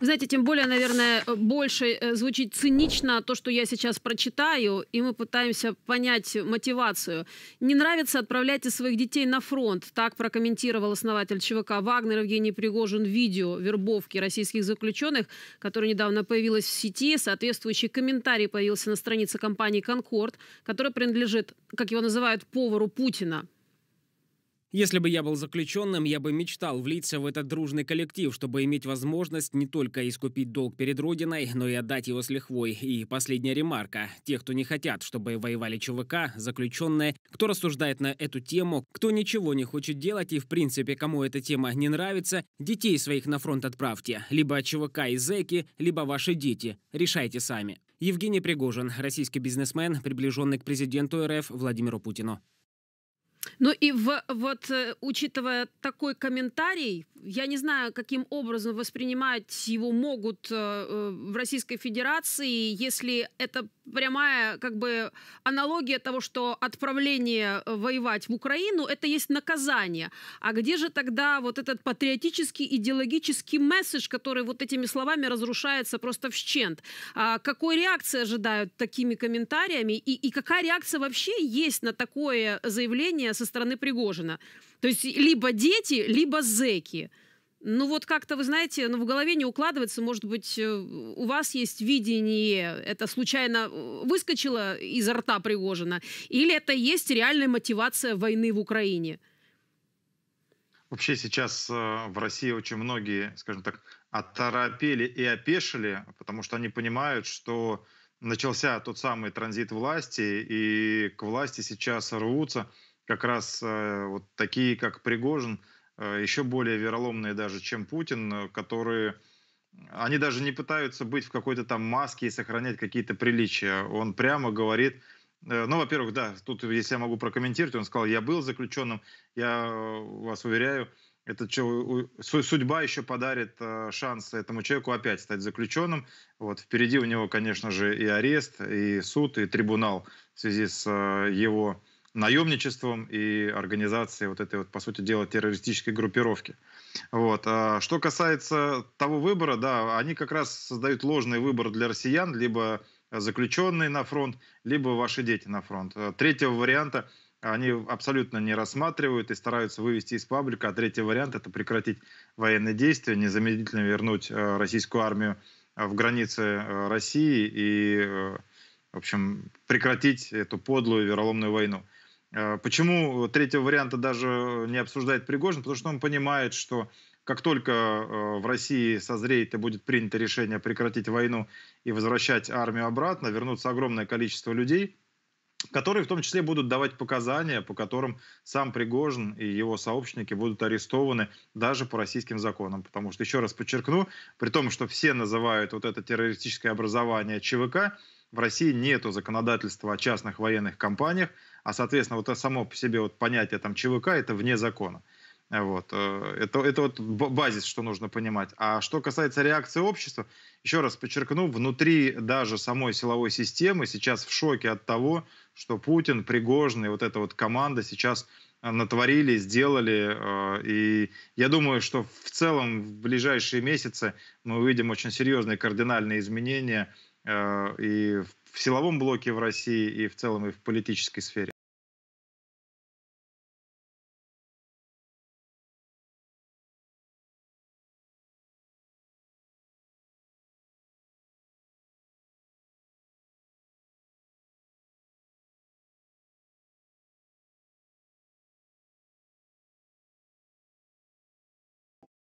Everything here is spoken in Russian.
Вы знаете, тем более, наверное, э, больше э, звучит цинично то, что я сейчас прочитаю, и мы пытаемся понять мотивацию. «Не нравится, отправляйте своих детей на фронт», так прокомментировал основатель ЧВК «Вагнер» Евгений Пригожин видео вербовки российских заключенных, которое недавно появилось в сети. Соответствующий комментарий появился на странице компании «Конкорд», которая принадлежит, как его называют, повару Путина. Если бы я был заключенным, я бы мечтал влиться в этот дружный коллектив, чтобы иметь возможность не только искупить долг перед Родиной, но и отдать его с лихвой. И последняя ремарка. Те, кто не хотят, чтобы воевали ЧВК, заключенные, кто рассуждает на эту тему, кто ничего не хочет делать и, в принципе, кому эта тема не нравится, детей своих на фронт отправьте. Либо ЧВК и зэки, либо ваши дети. Решайте сами. Евгений Пригожин, российский бизнесмен, приближенный к президенту РФ Владимиру Путину. Ну и в, вот э, учитывая такой комментарий, я не знаю, каким образом воспринимать его могут э, э, в Российской Федерации, если это прямая как бы аналогия того, что отправление э, воевать в Украину – это есть наказание. А где же тогда вот этот патриотический, идеологический месседж, который вот этими словами разрушается просто вщент? А какой реакции ожидают такими комментариями? И, и какая реакция вообще есть на такое заявление со стороны Пригожина? То есть либо дети, либо зеки. Ну вот как-то, вы знаете, ну, в голове не укладывается, может быть, э, у вас есть видение, это случайно э, выскочило изо рта Пригожина, или это есть реальная мотивация войны в Украине? Вообще сейчас э, в России очень многие, скажем так, оторопели и опешили, потому что они понимают, что начался тот самый транзит власти, и к власти сейчас рвутся как раз вот такие, как Пригожин – Э, еще более вероломные даже, чем Путин, э, которые... Они даже не пытаются быть в какой-то там маске и сохранять какие-то приличия. Он прямо говорит, э, ну, во-первых, да, тут, если я могу прокомментировать, он сказал, я был заключенным, я вас уверяю, это судьба еще подарит шанс этому человеку опять стать заключенным. Вот впереди у него, конечно же, и арест, и суд, и трибунал в связи с его наемничеством и организацией вот этой вот, по сути дела, террористической группировки. Вот. А что касается того выбора, да, они как раз создают ложный выбор для россиян, либо заключенные на фронт, либо ваши дети на фронт. А третьего варианта они абсолютно не рассматривают и стараются вывести из паблика. А третий вариант – это прекратить военные действия, незамедлительно вернуть э, российскую армию э, в границы э, России и, в общем, прекратить эту подлую вероломную войну. Э, почему третьего варианта даже не обсуждает Пригожин? Потому что он понимает, что как только э, в России созреет и будет принято решение прекратить войну и возвращать армию обратно, вернутся огромное количество людей, которые в том числе будут давать показания, по которым сам Пригожин и его сообщники будут арестованы даже по российским законам. Потому что, еще раз подчеркну, при том, что все называют вот это террористическое образование ЧВК, в России нету законодательства о частных военных компаниях, а, соответственно, вот само по себе вот понятие там ЧВК – это вне закона. Э, вот. Э, это, это вот базис, что нужно понимать. А что касается реакции общества, еще раз подчеркну, внутри даже самой силовой системы сейчас в шоке от того, что Путин, Пригожин и вот эта вот команда сейчас э, натворили, сделали. И я думаю, что в целом в ближайшие месяцы мы увидим очень серьезные кардинальные изменения и в в силовом блоке в России и в целом и в политической сфере.